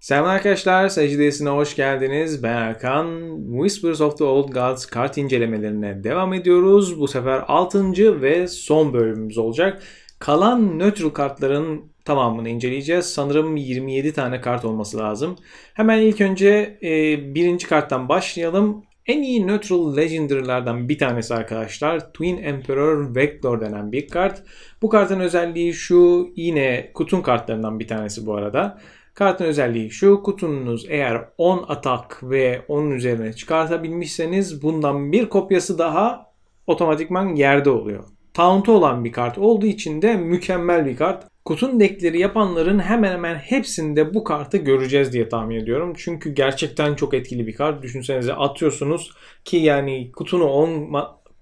Selam arkadaşlar, Secdesi'ne hoş geldiniz. Ben Erkan. Whispers of the Old Gods kart incelemelerine devam ediyoruz. Bu sefer 6. ve son bölümümüz olacak. Kalan neutral kartların tamamını inceleyeceğiz. Sanırım 27 tane kart olması lazım. Hemen ilk önce e, birinci karttan başlayalım. En iyi Neutral Legendary'lerden bir tanesi arkadaşlar. Twin Emperor Vector denen bir kart. Bu kartın özelliği şu yine kutun kartlarından bir tanesi bu arada. Kartın özelliği şu kutunuz eğer 10 atak ve 10 üzerine çıkartabilmişseniz bundan bir kopyası daha otomatikman yerde oluyor. Taunt'u olan bir kart olduğu için de mükemmel bir kart. Kutun deckleri yapanların hemen hemen hepsinde bu kartı göreceğiz diye tahmin ediyorum. Çünkü gerçekten çok etkili bir kart. Düşünsenize atıyorsunuz ki yani kutunu 10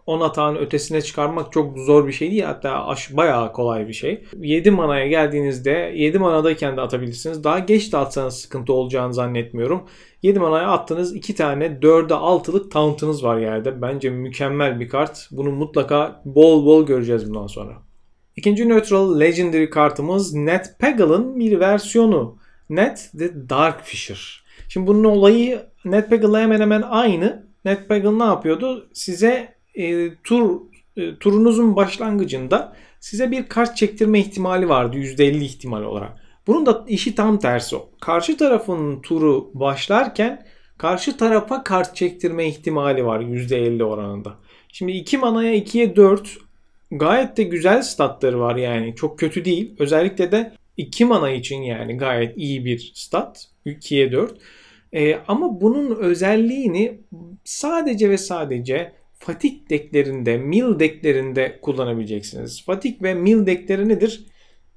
10 atağın ötesine çıkarmak çok zor bir şey değil. Hatta aş bayağı kolay bir şey. 7 manaya geldiğinizde 7 manadayken de atabilirsiniz. Daha geç de atsanız sıkıntı olacağını zannetmiyorum. 7 manaya attınız, 2 tane 4'e 6'lık taunt'ınız var yerde. Bence mükemmel bir kart. Bunu mutlaka bol bol göreceğiz bundan sonra. İkinci Neutral Legendary kartımız Ned Pagal'ın bir versiyonu. Ned the Dark Fisher. Şimdi bunun olayı Ned Pagal'la hemen hemen aynı. Ned Pagal ne yapıyordu? Size e, tur e, turunuzun başlangıcında size bir kart çektirme ihtimali vardı %50 ihtimal olarak. Bunun da işi tam tersi o. Karşı tarafın turu başlarken karşı tarafa kart çektirme ihtimali var %50 oranında. Şimdi 2 manaya 2'ye 4 gayet de güzel statları var yani çok kötü değil. Özellikle de 2 mana için yani gayet iyi bir stat 2'ye 4. ee, ama bunun özelliğini sadece ve sadece Fatik deklerinde, mil deklerinde kullanabileceksiniz. Fatik ve mil dekleri nedir?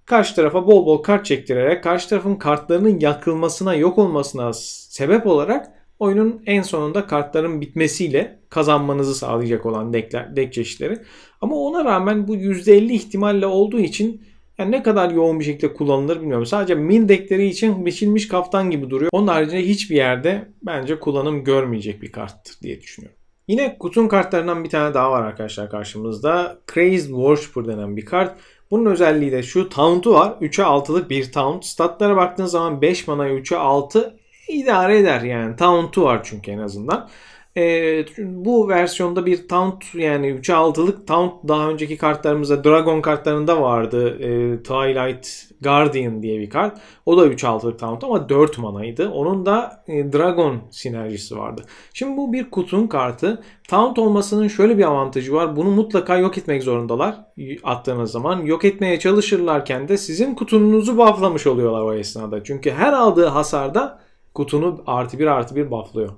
Karşı tarafa bol bol kart çektirerek karşı tarafın kartlarının yakılmasına, yok olmasına sebep olarak oyunun en sonunda kartların bitmesiyle kazanmanızı sağlayacak olan deckler, deck çeşitleri. Ama ona rağmen bu %50 ihtimalle olduğu için yani ne kadar yoğun bir şekilde kullanılır bilmiyorum. Sadece mil deckleri için biçilmiş kaftan gibi duruyor. Onun haricinde hiçbir yerde bence kullanım görmeyecek bir karttır diye düşünüyorum. Yine kutun kartlarından bir tane daha var arkadaşlar karşımızda. Crazed Worshipper denen bir kart. Bunun özelliği de şu taunt'u var. 3'e 6'lık bir taunt. Statlara baktığın zaman 5 mana 3'e 6 idare eder yani. Taunt'u var çünkü en azından. E, bu versiyonda bir taunt yani 3'e 6'lık taunt daha önceki kartlarımızda Dragon kartlarında vardı. E, Twilight Guardian diye bir kart. O da 3'e 6'lık taunt ama 4 manaydı. Onun da e, Dragon sinerjisi vardı. Şimdi bu bir kutun kartı. Taunt olmasının şöyle bir avantajı var. Bunu mutlaka yok etmek zorundalar attığınız zaman. Yok etmeye çalışırlarken de sizin kutunuzu bufflamış oluyorlar o esnada. Çünkü her aldığı hasarda kutunu artı bir artı bir bufflıyor.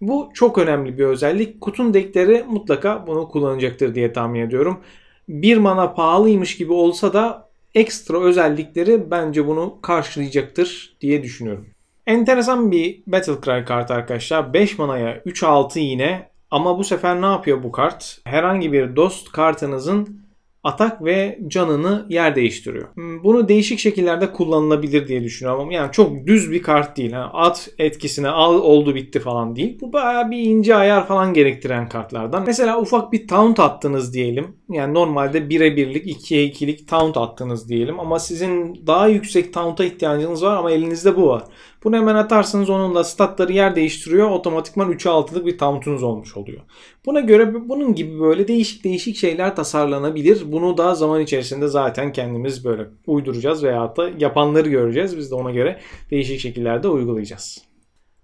Bu çok önemli bir özellik. Kutun dekleri mutlaka bunu kullanacaktır diye tahmin ediyorum. Bir mana pahalıymış gibi olsa da ekstra özellikleri bence bunu karşılayacaktır diye düşünüyorum. Enteresan bir Battlecry kartı arkadaşlar. 5 manaya 3-6 yine ama bu sefer ne yapıyor bu kart? Herhangi bir dost kartınızın atak ve canını yer değiştiriyor. Hmm, bunu değişik şekillerde kullanılabilir diye düşünüyorum ama yani çok düz bir kart değil. Yani at etkisine al oldu bitti falan değil. Bu baya bir ince ayar falan gerektiren kartlardan. Mesela ufak bir taunt attınız diyelim. Yani normalde 1'e 1'lik 2'ye ikilik taunt attınız diyelim ama sizin daha yüksek taunt'a ihtiyacınız var ama elinizde bu var. Bunu hemen atarsanız onunla statları yer değiştiriyor. Otomatikman 3'e 6'lık bir tauntunuz olmuş oluyor. Buna göre bunun gibi böyle değişik değişik şeyler tasarlanabilir. Bunu da zaman içerisinde zaten kendimiz böyle uyduracağız veyahut da yapanları göreceğiz. Biz de ona göre değişik şekillerde uygulayacağız.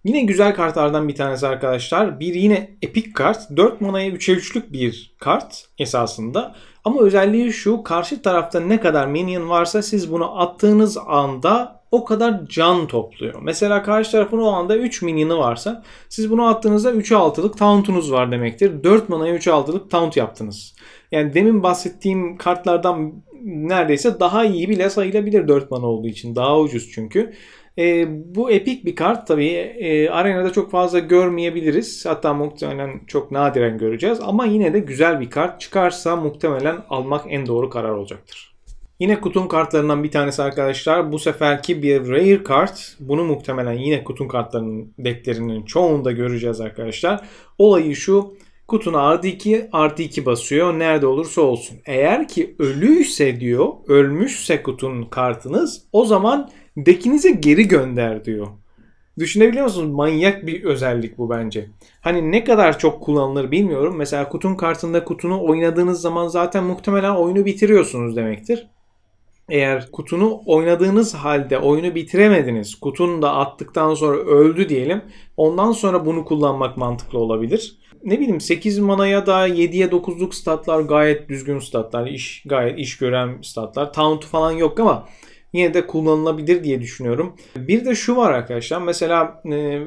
Yine güzel kartlardan bir tanesi arkadaşlar. Bir yine epik kart. 4 manaya 3'e 3'lük bir kart esasında. Ama özelliği şu karşı tarafta ne kadar minion varsa siz bunu attığınız anda o kadar can topluyor. Mesela karşı tarafın o anda 3 minion'ı varsa siz bunu attığınızda 3'e 6'lık tauntunuz var demektir. 4 manaya 3'e 6'lık taunt yaptınız. Yani demin bahsettiğim kartlardan neredeyse daha iyi bile sayılabilir 4 mana olduğu için. Daha ucuz çünkü. E, bu epik bir kart tabii. E, arenada çok fazla görmeyebiliriz. Hatta muhtemelen çok nadiren göreceğiz. Ama yine de güzel bir kart çıkarsa muhtemelen almak en doğru karar olacaktır. Yine kutun kartlarından bir tanesi arkadaşlar. Bu seferki bir rare kart. Bunu muhtemelen yine kutun kartlarının deklerinin çoğunda göreceğiz arkadaşlar. Olayı şu. Kutuna artı 2 artı 2 basıyor nerede olursa olsun. Eğer ki ölüyse diyor ölmüşse kutun kartınız o zaman dekinize geri gönder diyor. Düşünebiliyor musunuz? Manyak bir özellik bu bence. Hani ne kadar çok kullanılır bilmiyorum. Mesela kutun kartında kutunu oynadığınız zaman zaten muhtemelen oyunu bitiriyorsunuz demektir. Eğer kutunu oynadığınız halde oyunu bitiremediniz, kutunu da attıktan sonra öldü diyelim. Ondan sonra bunu kullanmak mantıklı olabilir. Ne bileyim 8 manaya da 7'ye 9'luk statlar gayet düzgün statlar, iş gayet iş gören statlar. Taunt falan yok ama yine de kullanılabilir diye düşünüyorum. Bir de şu var arkadaşlar mesela e,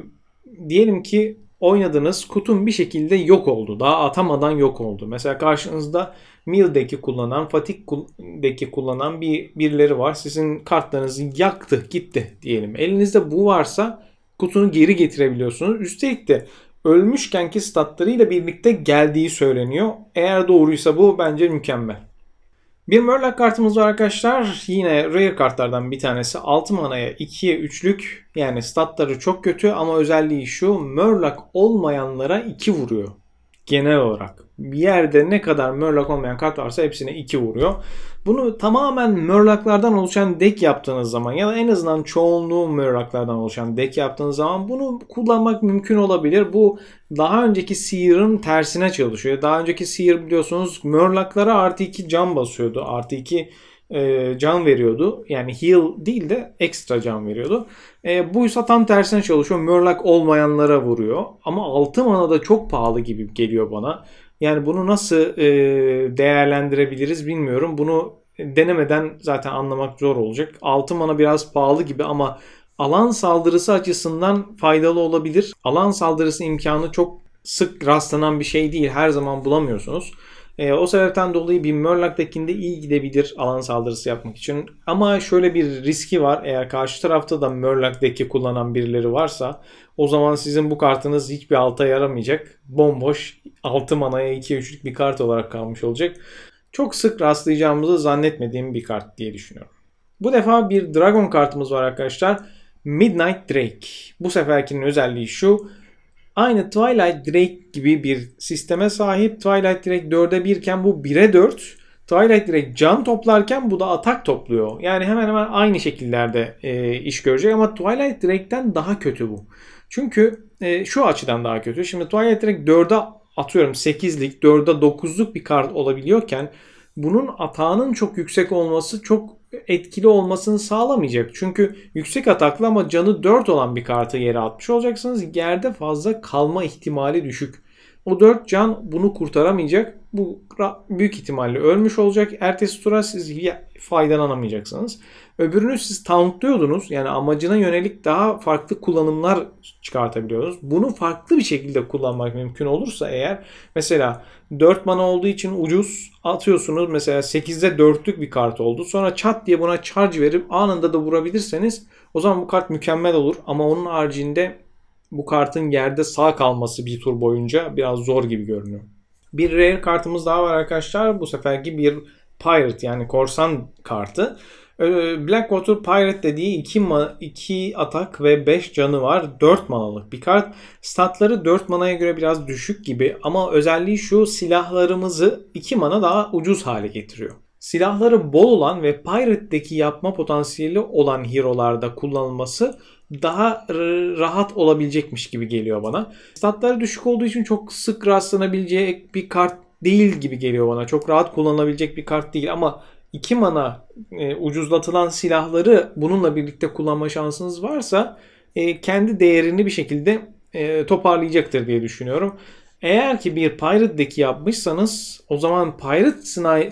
diyelim ki oynadığınız kutun bir şekilde yok oldu. Daha atamadan yok oldu. Mesela karşınızda Mill'deki kullanan, Fatik'deki kullanan bir birileri var. Sizin kartlarınızı yaktı, gitti diyelim. Elinizde bu varsa kutunu geri getirebiliyorsunuz. Üstelik de ölmüşkenki statlarıyla birlikte geldiği söyleniyor. Eğer doğruysa bu bence mükemmel. Bir Murloc kartımız var arkadaşlar. Yine rare kartlardan bir tanesi. 6 manaya 2'ye 3'lük. Yani statları çok kötü ama özelliği şu. Murloc olmayanlara 2 vuruyor genel olarak. Bir yerde ne kadar Murloc olmayan kart varsa hepsine 2 vuruyor. Bunu tamamen Murloc'lardan oluşan deck yaptığınız zaman ya da en azından çoğunluğu Murloc'lardan oluşan deck yaptığınız zaman bunu kullanmak mümkün olabilir. Bu daha önceki Seer'ın tersine çalışıyor. Daha önceki Seer biliyorsunuz Murloc'lara artı 2 can basıyordu. Artı 2 e, can veriyordu. Yani heal değil de ekstra can veriyordu. E, buysa tam tersine çalışıyor. Murloc olmayanlara vuruyor. Ama 6 mana da çok pahalı gibi geliyor bana. Yani bunu nasıl e, değerlendirebiliriz bilmiyorum. Bunu denemeden zaten anlamak zor olacak. 6 mana biraz pahalı gibi ama alan saldırısı açısından faydalı olabilir. Alan saldırısı imkanı çok sık rastlanan bir şey değil. Her zaman bulamıyorsunuz. E, o sebepten dolayı bir Murlac'dakinde iyi gidebilir alan saldırısı yapmak için. Ama şöyle bir riski var. Eğer karşı tarafta da deki kullanan birileri varsa o zaman sizin bu kartınız hiçbir alta yaramayacak. Bomboş 6 manaya 2-3'lük bir kart olarak kalmış olacak. Çok sık rastlayacağımızı zannetmediğim bir kart diye düşünüyorum. Bu defa bir Dragon kartımız var arkadaşlar. Midnight Drake. Bu seferkinin özelliği şu. Aynı Twilight Drake gibi bir sisteme sahip. Twilight Drake 4'e 1 iken bu 1'e 4. Twilight Drake can toplarken bu da atak topluyor. Yani hemen hemen aynı şekillerde e, iş görecek ama Twilight Drake'den daha kötü bu. Çünkü e, şu açıdan daha kötü. Şimdi Twilight Drake 4'e atıyorum 8'lik 4'e 9'luk bir kart olabiliyorken bunun atağının çok yüksek olması çok etkili olmasını sağlamayacak. Çünkü yüksek ataklı ama canı 4 olan bir kartı yere atmış olacaksınız. Yerde fazla kalma ihtimali düşük. O dört can bunu kurtaramayacak. Bu büyük ihtimalle ölmüş olacak. Ertesi tura siz faydalanamayacaksınız. Öbürünü siz tanıtlıyordunuz. Yani amacına yönelik daha farklı kullanımlar çıkartabiliyorsunuz. Bunu farklı bir şekilde kullanmak mümkün olursa eğer mesela 4 mana olduğu için ucuz atıyorsunuz. Mesela 8'de 4'lük bir kart oldu. Sonra çat diye buna charge verip anında da vurabilirseniz o zaman bu kart mükemmel olur. Ama onun haricinde bu kartın yerde sağ kalması bir tur boyunca biraz zor gibi görünüyor. Bir rare kartımız daha var arkadaşlar. Bu seferki bir pirate yani korsan kartı. Ee, Blackwater Pirate dediği 2 2 atak ve 5 canı var. 4 manalık bir kart. Statları 4 manaya göre biraz düşük gibi ama özelliği şu silahlarımızı 2 mana daha ucuz hale getiriyor. Silahları bol olan ve Pirate'deki yapma potansiyeli olan hero'larda kullanılması daha rahat olabilecekmiş gibi geliyor bana. Statları düşük olduğu için çok sık rastlanabilecek bir kart değil gibi geliyor bana. Çok rahat kullanılabilecek bir kart değil ama 2 mana e, ucuzlatılan silahları bununla birlikte kullanma şansınız varsa e, kendi değerini bir şekilde e, toparlayacaktır diye düşünüyorum. Eğer ki bir Pirate Deck'i yapmışsanız o zaman Pirate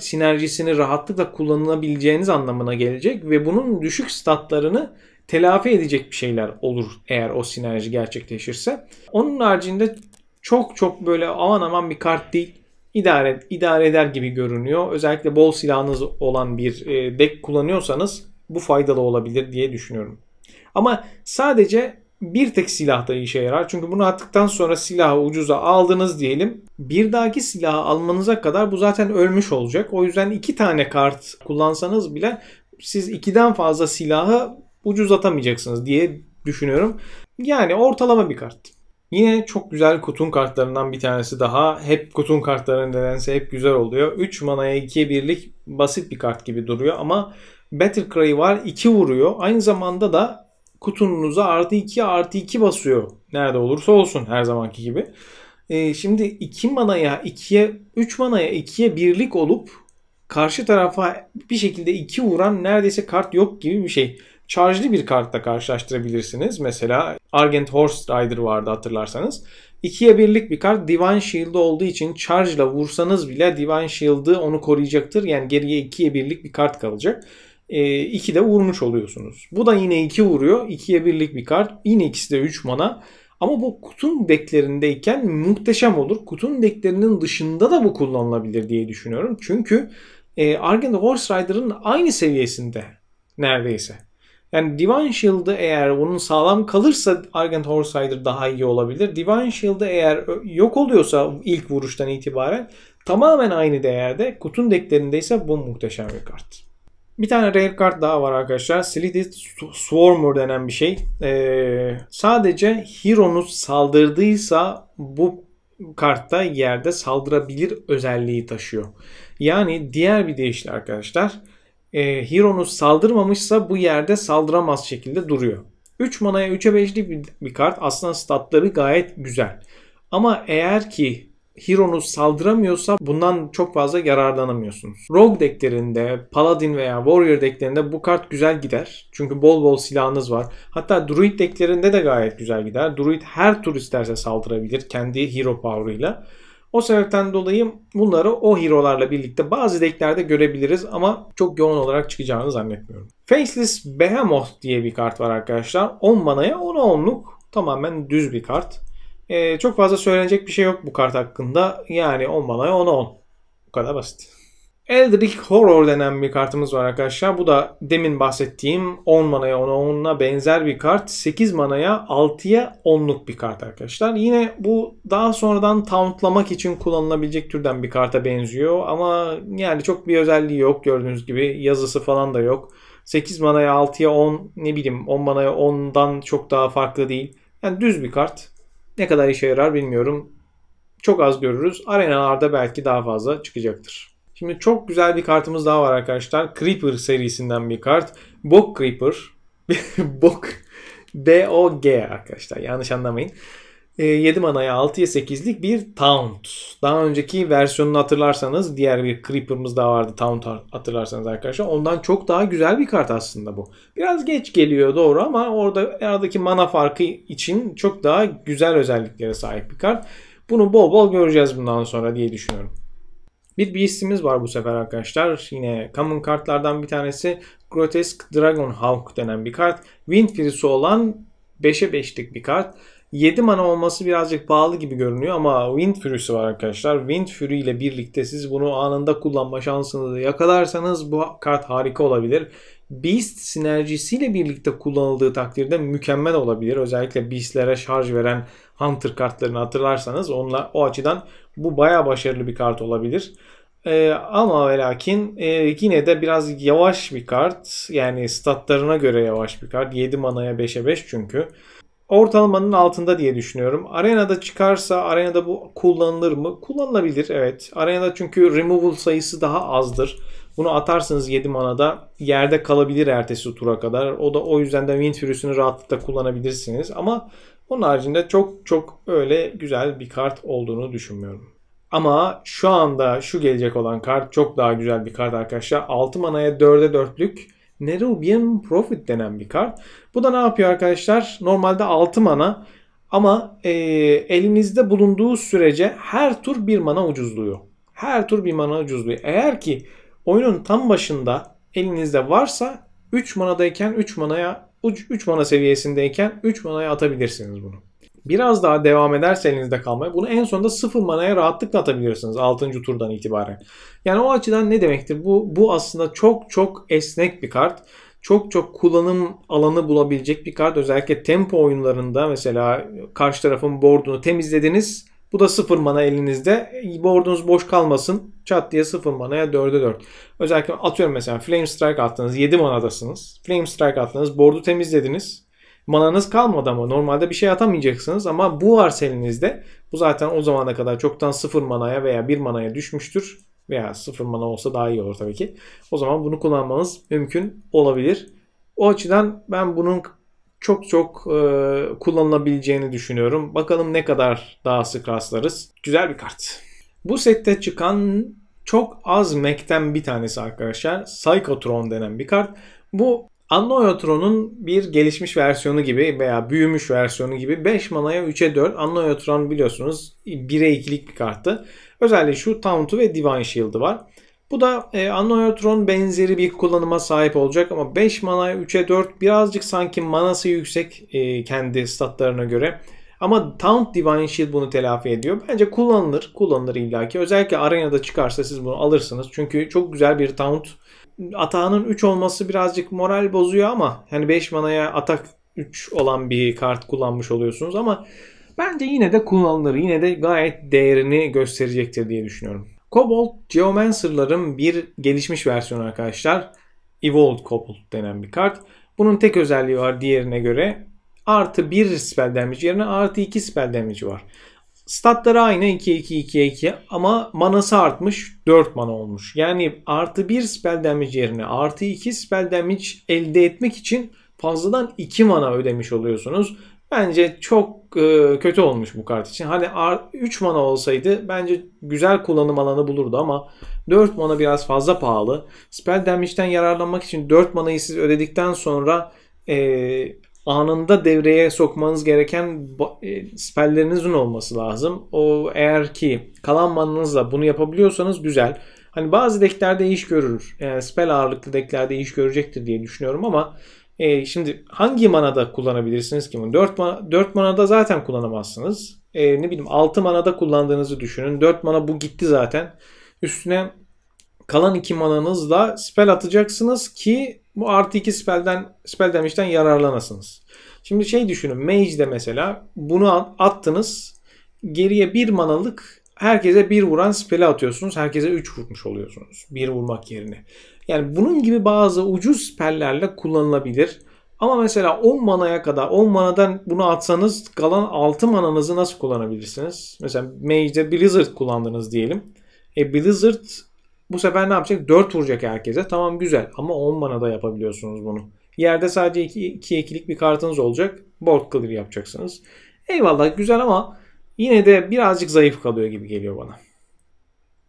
sinerjisini rahatlıkla kullanılabileceğiniz anlamına gelecek ve bunun düşük statlarını telafi edecek bir şeyler olur eğer o sinerji gerçekleşirse. Onun haricinde çok çok böyle aman aman bir kart değil idare, idare eder gibi görünüyor. Özellikle bol silahınız olan bir e, deck kullanıyorsanız bu faydalı olabilir diye düşünüyorum. Ama sadece bir tek silah da işe yarar. Çünkü bunu attıktan sonra silahı ucuza aldınız diyelim. Bir dahaki silahı almanıza kadar bu zaten ölmüş olacak. O yüzden iki tane kart kullansanız bile siz ikiden fazla silahı Ucuz atamayacaksınız diye düşünüyorum. Yani ortalama bir kart. Yine çok güzel kutun kartlarından bir tanesi daha. Hep kutun kartlarının nedense hep güzel oluyor. 3 manaya 2'ye birlik basit bir kart gibi duruyor ama Battle Cry var 2 vuruyor. Aynı zamanda da kutununuza artı 2 artı 2 basıyor. Nerede olursa olsun her zamanki gibi. Ee, şimdi 2 manaya 2'ye 3 manaya 2'ye birlik olup karşı tarafa bir şekilde 2 vuran neredeyse kart yok gibi bir şey şarjlı bir kartla karşılaştırabilirsiniz. Mesela Argent Horse Rider vardı hatırlarsanız. İkiye birlik bir kart Divine Shield'ı olduğu için charge'la vursanız bile Divine Shield'ı onu koruyacaktır. Yani geriye ikiye birlik bir kart kalacak. 2 e, ee, de vurmuş oluyorsunuz. Bu da yine iki vuruyor. İkiye birlik bir kart. Yine ikisi de 3 mana. Ama bu kutun deklerindeyken muhteşem olur. Kutun deklerinin dışında da bu kullanılabilir diye düşünüyorum. Çünkü e, Argent Horse Rider'ın aynı seviyesinde neredeyse. Yani Divine Shield'ı eğer onun sağlam kalırsa Argent Horsider daha iyi olabilir. Divine Shield'ı eğer yok oluyorsa ilk vuruştan itibaren tamamen aynı değerde kutun deklerindeyse bu muhteşem bir kart. Bir tane rare kart daha var arkadaşlar. Slitted Swarmer denen bir şey. Ee, sadece hero'nuz saldırdıysa bu kartta yerde saldırabilir özelliği taşıyor. Yani diğer bir deyişle arkadaşlar e, Hero'nuz saldırmamışsa bu yerde saldıramaz şekilde duruyor. 3 manaya 3'e 5'lik bir, bir kart aslında statları gayet güzel. Ama eğer ki Hero'nuz saldıramıyorsa bundan çok fazla yararlanamıyorsunuz. Rogue decklerinde, Paladin veya Warrior decklerinde bu kart güzel gider. Çünkü bol bol silahınız var. Hatta Druid decklerinde de gayet güzel gider. Druid her tur isterse saldırabilir kendi hero power'ıyla. O sebepten dolayı bunları o hero'larla birlikte bazı decklerde görebiliriz ama çok yoğun olarak çıkacağını zannetmiyorum. Faceless Behemoth diye bir kart var arkadaşlar. 10 manaya 10 10'luk tamamen düz bir kart. Ee, çok fazla söylenecek bir şey yok bu kart hakkında. Yani 10 manaya 10'a 10. Bu kadar basit. Eldritch Horror denen bir kartımız var arkadaşlar. Bu da demin bahsettiğim 10 manaya 10'a 10'una benzer bir kart. 8 manaya 6'ya 10'luk bir kart arkadaşlar. Yine bu daha sonradan tauntlamak için kullanılabilecek türden bir karta benziyor. Ama yani çok bir özelliği yok gördüğünüz gibi. Yazısı falan da yok. 8 manaya 6'ya 10 ne bileyim 10 manaya 10'dan çok daha farklı değil. Yani düz bir kart. Ne kadar işe yarar bilmiyorum. Çok az görürüz. Arenalarda belki daha fazla çıkacaktır. Şimdi çok güzel bir kartımız daha var arkadaşlar. Creeper serisinden bir kart. Bok Creeper. Bok. B-O-G arkadaşlar. Yanlış anlamayın. 7 ee, manaya 6'ya 8'lik bir Taunt. Daha önceki versiyonunu hatırlarsanız diğer bir Creeper'ımız daha vardı Taunt hatırlarsanız arkadaşlar. Ondan çok daha güzel bir kart aslında bu. Biraz geç geliyor doğru ama orada aradaki mana farkı için çok daha güzel özelliklere sahip bir kart. Bunu bol bol göreceğiz bundan sonra diye düşünüyorum. Bir beast'imiz var bu sefer arkadaşlar. Yine common kartlardan bir tanesi. Grotesk Dragon Hawk denen bir kart. Wind Fury'si olan 5'e 5'lik bir kart. 7 mana olması birazcık pahalı gibi görünüyor ama Wind Fury'si var arkadaşlar. Wind Fury ile birlikte siz bunu anında kullanma şansınızı yakalarsanız bu kart harika olabilir. Beast sinerjisiyle birlikte kullanıldığı takdirde mükemmel olabilir. Özellikle Beast'lere şarj veren Hunter kartlarını hatırlarsanız onunla o açıdan bu baya başarılı bir kart olabilir. Ee, ama ve lakin e, yine de biraz yavaş bir kart. Yani statlarına göre yavaş bir kart. 7 manaya 5'e 5 çünkü. Ortalamanın altında diye düşünüyorum. Arenada çıkarsa arenada bu kullanılır mı? Kullanılabilir evet. Arenada çünkü removal sayısı daha azdır. Bunu atarsınız 7 manada yerde kalabilir ertesi tura kadar. O da o yüzden de Wind Fury'sini rahatlıkla kullanabilirsiniz. Ama onun haricinde çok çok öyle güzel bir kart olduğunu düşünmüyorum. Ama şu anda şu gelecek olan kart çok daha güzel bir kart arkadaşlar. 6 manaya 4'e 4'lük Nerubian Profit denen bir kart. Bu da ne yapıyor arkadaşlar? Normalde 6 mana ama e, elinizde bulunduğu sürece her tur bir mana ucuzluyor. Her tur bir mana ucuzluyor. Eğer ki oyunun tam başında elinizde varsa 3 manadayken 3 manaya 3 mana seviyesindeyken 3 manaya atabilirsiniz bunu. Biraz daha devam ederse elinizde kalmaya bunu en sonunda 0 manaya rahatlıkla atabilirsiniz 6. turdan itibaren. Yani o açıdan ne demektir? Bu, bu aslında çok çok esnek bir kart çok çok kullanım alanı bulabilecek bir kart. Özellikle tempo oyunlarında mesela karşı tarafın bordunu temizlediniz. Bu da sıfır mana elinizde. E, boardunuz boş kalmasın. Çat diye 0 manaya 4'e 4. Özellikle atıyorum mesela Flame Strike attınız. 7 manadasınız. Flame Strike attınız. Board'u temizlediniz. Mananız kalmadı ama normalde bir şey atamayacaksınız ama bu varsa elinizde bu zaten o zamana kadar çoktan 0 manaya veya 1 manaya düşmüştür veya sıfır mana olsa daha iyi olur tabii ki. O zaman bunu kullanmanız mümkün olabilir. O açıdan ben bunun çok çok e, kullanılabileceğini düşünüyorum. Bakalım ne kadar daha sık rastlarız. Güzel bir kart. Bu sette çıkan çok az Mac'ten bir tanesi arkadaşlar. Psychotron denen bir kart. Bu Annoyotron'un bir gelişmiş versiyonu gibi veya büyümüş versiyonu gibi 5 manaya 3'e 4 Annoyotron biliyorsunuz 1'e 2'lik bir karttı. Özellikle şu Taunt'u ve Divine Shield'ı var. Bu da e, Anneotron benzeri bir kullanıma sahip olacak ama 5 mana 3'e 4 birazcık sanki manası yüksek e, kendi statlarına göre. Ama Taunt Divine Shield bunu telafi ediyor. Bence kullanılır. Kullanılır illaki. Özellikle arenada çıkarsa siz bunu alırsınız. Çünkü çok güzel bir Taunt. Atağının 3 olması birazcık moral bozuyor ama hani 5 manaya atak 3 olan bir kart kullanmış oluyorsunuz ama bence yine de kullanılır. Yine de gayet değerini gösterecektir diye düşünüyorum. Cobalt Geomancer'ların bir gelişmiş versiyonu arkadaşlar. Evolved Cobalt denen bir kart. Bunun tek özelliği var diğerine göre. Artı 1 spell damage yerine artı 2 spell damage var. Statları aynı 2-2-2-2 ama manası artmış 4 mana olmuş. Yani artı 1 spell damage yerine artı 2 spell damage elde etmek için fazladan 2 mana ödemiş oluyorsunuz. Bence çok e, kötü olmuş bu kart için. Hani 3 mana olsaydı bence güzel kullanım alanı bulurdu ama 4 mana biraz fazla pahalı. Spell damage'den yararlanmak için 4 manayı siz ödedikten sonra e, anında devreye sokmanız gereken e, spellerinizin olması lazım. O eğer ki kalan mananızla bunu yapabiliyorsanız güzel. Hani bazı decklerde iş görür. Yani spell ağırlıklı decklerde iş görecektir diye düşünüyorum ama e, şimdi hangi manada kullanabilirsiniz ki bunu? 4, mana, 4 manada zaten kullanamazsınız. E, ne bileyim 6 manada kullandığınızı düşünün. 4 mana bu gitti zaten. Üstüne kalan 2 mananızla spell atacaksınız ki bu artı 2 spellden, spell damage'den yararlanasınız. Şimdi şey düşünün. Mage'de mesela bunu attınız. Geriye 1 manalık herkese 1 vuran spell'i atıyorsunuz. Herkese 3 vurmuş oluyorsunuz. 1 vurmak yerine. Yani bunun gibi bazı ucuz spellerle kullanılabilir. Ama mesela 10 manaya kadar 10 manadan bunu atsanız kalan 6 mananızı nasıl kullanabilirsiniz? Mesela Mage'de Blizzard kullandınız diyelim. E Blizzard bu sefer ne yapacak? 4 vuracak herkese. Tamam güzel ama 10 manada yapabiliyorsunuz bunu. Yerde sadece 2 iki, ekilik bir kartınız olacak. Board clear yapacaksınız. Eyvallah güzel ama yine de birazcık zayıf kalıyor gibi geliyor bana.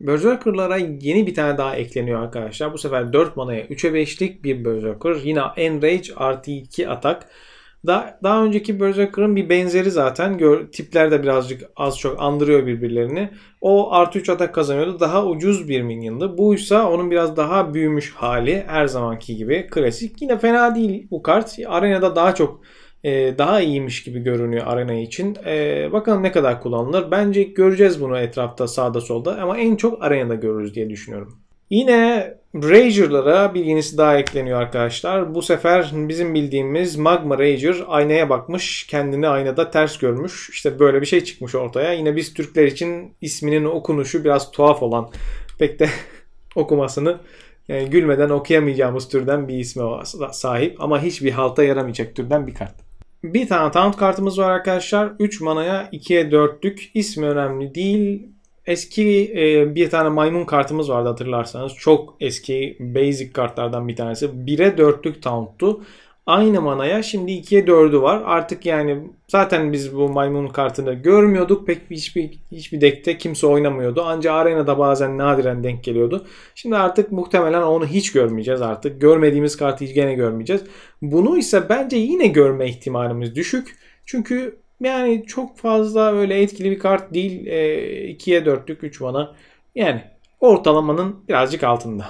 Berserker'lara yeni bir tane daha ekleniyor arkadaşlar. Bu sefer 4 manaya 3'e 5'lik bir Berserker. Yine Enrage artı 2 atak. Daha, daha önceki Berserker'ın bir benzeri zaten. Gör, tipler de birazcık az çok andırıyor birbirlerini. O artı 3 atak kazanıyordu. Daha ucuz bir minyondu. Buysa onun biraz daha büyümüş hali. Her zamanki gibi klasik. Yine fena değil bu kart. Arenada daha çok e, daha iyiymiş gibi görünüyor arena için. E, bakalım ne kadar kullanılır. Bence göreceğiz bunu etrafta sağda solda ama en çok arenada görürüz diye düşünüyorum. Yine Razer'lara bir yenisi daha ekleniyor arkadaşlar. Bu sefer bizim bildiğimiz Magma Razer aynaya bakmış, kendini aynada ters görmüş. İşte böyle bir şey çıkmış ortaya. Yine biz Türkler için isminin okunuşu biraz tuhaf olan, pek de okumasını yani gülmeden okuyamayacağımız türden bir isme sahip ama hiçbir halta yaramayacak türden bir kart. Bir tane taunt kartımız var arkadaşlar. 3 manaya 2'ye 4'lük. İsmi önemli değil. Eski e, bir tane maymun kartımız vardı hatırlarsanız. Çok eski basic kartlardan bir tanesi. 1'e 4'lük taunt'tu aynı manaya şimdi 2'ye 4'ü var. Artık yani zaten biz bu maymun kartını görmüyorduk. Pek hiçbir hiçbir deckte kimse oynamıyordu. Ancak arenada bazen nadiren denk geliyordu. Şimdi artık muhtemelen onu hiç görmeyeceğiz artık. Görmediğimiz kartı hiç gene görmeyeceğiz. Bunu ise bence yine görme ihtimalimiz düşük. Çünkü yani çok fazla öyle etkili bir kart değil. E, 2'ye 4'lük 3 mana. Yani ortalamanın birazcık altında.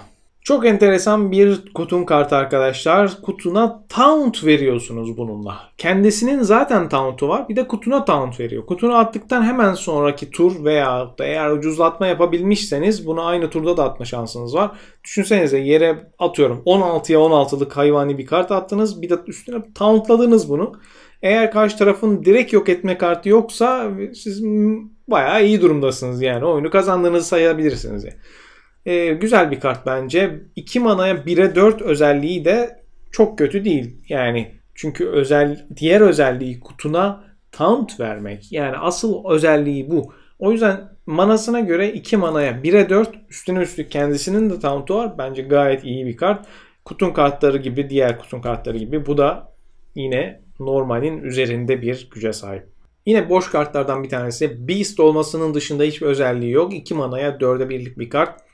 Çok enteresan bir kutun kartı arkadaşlar. Kutuna taunt veriyorsunuz bununla. Kendisinin zaten taunt'u var. Bir de kutuna taunt veriyor. Kutunu attıktan hemen sonraki tur veya da eğer ucuzlatma yapabilmişseniz bunu aynı turda da atma şansınız var. Düşünsenize yere atıyorum 16'ya 16'lık hayvani bir kart attınız. Bir de üstüne tauntladınız bunu. Eğer karşı tarafın direkt yok etme kartı yoksa siz bayağı iyi durumdasınız yani. Oyunu kazandığınızı sayabilirsiniz yani. E, güzel bir kart bence. 2 manaya 1'e 4 özelliği de çok kötü değil. Yani çünkü özel diğer özelliği kutuna taunt vermek. Yani asıl özelliği bu. O yüzden manasına göre 2 manaya 1'e 4 üstüne üstlük kendisinin de taunt'u var. Bence gayet iyi bir kart. Kutun kartları gibi diğer kutun kartları gibi bu da yine normalin üzerinde bir güce sahip. Yine boş kartlardan bir tanesi Beast olmasının dışında hiçbir özelliği yok. 2 manaya 4'e birlik bir kart.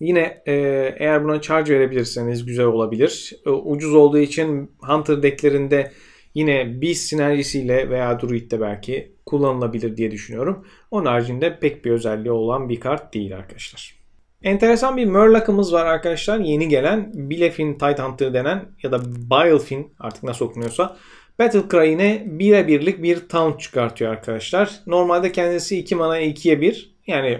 Yine e, eğer buna charge verebilirseniz güzel olabilir. E, ucuz olduğu için Hunter decklerinde yine Beast sinerjisiyle veya Druid'de belki kullanılabilir diye düşünüyorum. Onun haricinde pek bir özelliği olan bir kart değil arkadaşlar. Enteresan bir Murloc'ımız var arkadaşlar. Yeni gelen Bilefin Tide denen ya da Bilefin artık nasıl okunuyorsa Battle Cry'ine 1'e bir Taunt çıkartıyor arkadaşlar. Normalde kendisi 2 mana 2'ye 1 yani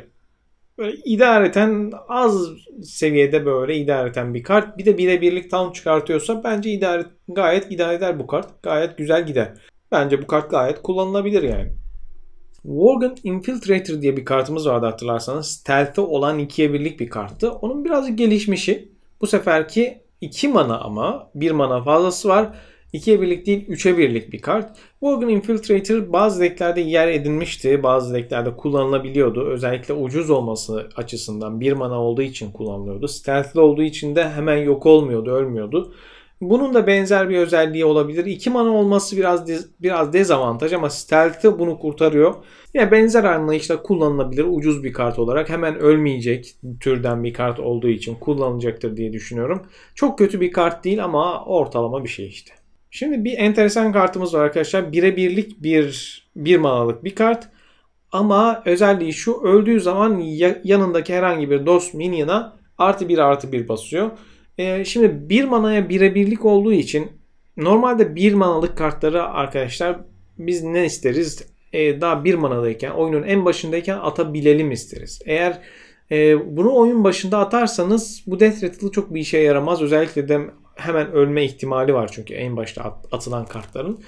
böyle idareten az seviyede böyle idareten bir kart. Bir de birebirlik tam çıkartıyorsa bence idare, gayet idare eder bu kart. Gayet güzel gider. Bence bu kart gayet kullanılabilir yani. Worgen Infiltrator diye bir kartımız vardı hatırlarsanız. Stealth'e olan ikiye birlik bir karttı. Onun biraz gelişmişi. Bu seferki 2 mana ama 1 mana fazlası var 2'ye birlik değil 3'e birlik bir kart. Morgan Infiltrator bazı decklerde yer edinmişti. Bazı decklerde kullanılabiliyordu. Özellikle ucuz olması açısından bir mana olduğu için kullanılıyordu. Stealth'li olduğu için de hemen yok olmuyordu, ölmüyordu. Bunun da benzer bir özelliği olabilir. 2 mana olması biraz dez, biraz dezavantaj ama stealthi bunu kurtarıyor. Yine benzer anlayışla kullanılabilir ucuz bir kart olarak. Hemen ölmeyecek türden bir kart olduğu için kullanılacaktır diye düşünüyorum. Çok kötü bir kart değil ama ortalama bir şey işte. Şimdi bir enteresan kartımız var arkadaşlar. Birebirlik bir bir manalık bir kart. Ama özelliği şu öldüğü zaman yanındaki herhangi bir dost minyona artı bir artı bir basıyor. Ee, şimdi bir manaya birebirlik olduğu için normalde bir manalık kartları arkadaşlar biz ne isteriz? Ee, daha bir manadayken oyunun en başındayken atabilelim isteriz. Eğer e, bunu oyun başında atarsanız bu Death Rattle'ı çok bir işe yaramaz. Özellikle de hemen ölme ihtimali var çünkü en başta atılan kartların.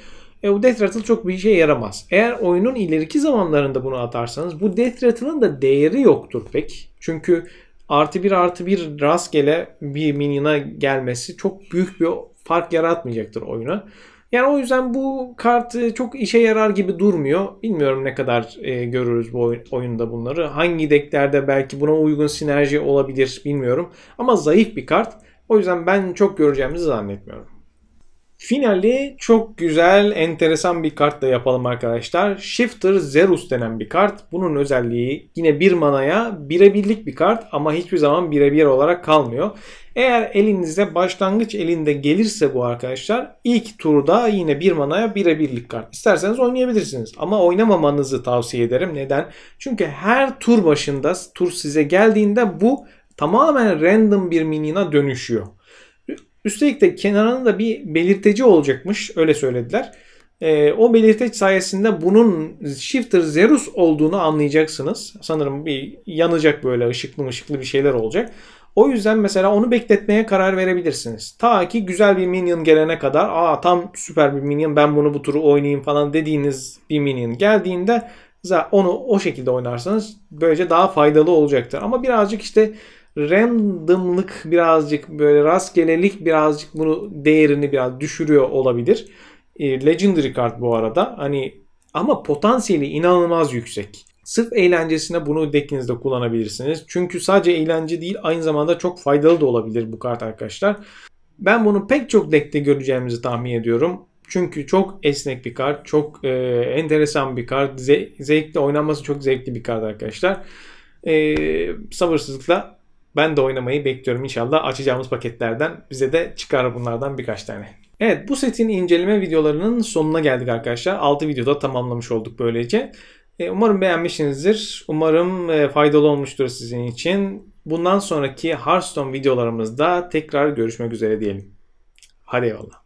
E, bu Death Rattle çok bir işe yaramaz. Eğer oyunun ileriki zamanlarında bunu atarsanız bu Death Rattle'ın da değeri yoktur pek. Çünkü artı bir artı bir rastgele bir minyona gelmesi çok büyük bir fark yaratmayacaktır oyuna. Yani o yüzden bu kart e, çok işe yarar gibi durmuyor. Bilmiyorum ne kadar e, görürüz bu oyun, oyunda bunları. Hangi decklerde belki buna uygun sinerji olabilir bilmiyorum. Ama zayıf bir kart. O yüzden ben çok göreceğimizi zannetmiyorum. Finali çok güzel, enteresan bir kartla yapalım arkadaşlar. Shifter Zerus denen bir kart. Bunun özelliği yine bir manaya birebirlik bir kart ama hiçbir zaman birebir olarak kalmıyor. Eğer elinizde başlangıç elinde gelirse bu arkadaşlar ilk turda yine bir manaya birebirlik kart. İsterseniz oynayabilirsiniz ama oynamamanızı tavsiye ederim. Neden? Çünkü her tur başında tur size geldiğinde bu tamamen random bir minina dönüşüyor. Üstelik de kenarında da bir belirteci olacakmış öyle söylediler. E, o belirteç sayesinde bunun Shifter Zerus olduğunu anlayacaksınız. Sanırım bir yanacak böyle ışıklı ışıklı bir şeyler olacak. O yüzden mesela onu bekletmeye karar verebilirsiniz. Ta ki güzel bir minion gelene kadar aa tam süper bir minion ben bunu bu turu oynayayım falan dediğiniz bir minion geldiğinde onu o şekilde oynarsanız böylece daha faydalı olacaktır. Ama birazcık işte randomlık birazcık böyle rastgelelik birazcık bunu değerini biraz düşürüyor olabilir. E, legendary kart bu arada. Hani ama potansiyeli inanılmaz yüksek. Sırf eğlencesine bunu deckinizde kullanabilirsiniz. Çünkü sadece eğlence değil aynı zamanda çok faydalı da olabilir bu kart arkadaşlar. Ben bunu pek çok deckte göreceğimizi tahmin ediyorum. Çünkü çok esnek bir kart, çok e, enteresan bir kart, ze- zevkli oynanması çok zevkli bir kart arkadaşlar. E, sabırsızlıkla ben de oynamayı bekliyorum inşallah. Açacağımız paketlerden bize de çıkar bunlardan birkaç tane. Evet bu setin inceleme videolarının sonuna geldik arkadaşlar. 6 videoda tamamlamış olduk böylece. E, umarım beğenmişsinizdir. Umarım e, faydalı olmuştur sizin için. Bundan sonraki Hearthstone videolarımızda tekrar görüşmek üzere diyelim. Hadi eyvallah.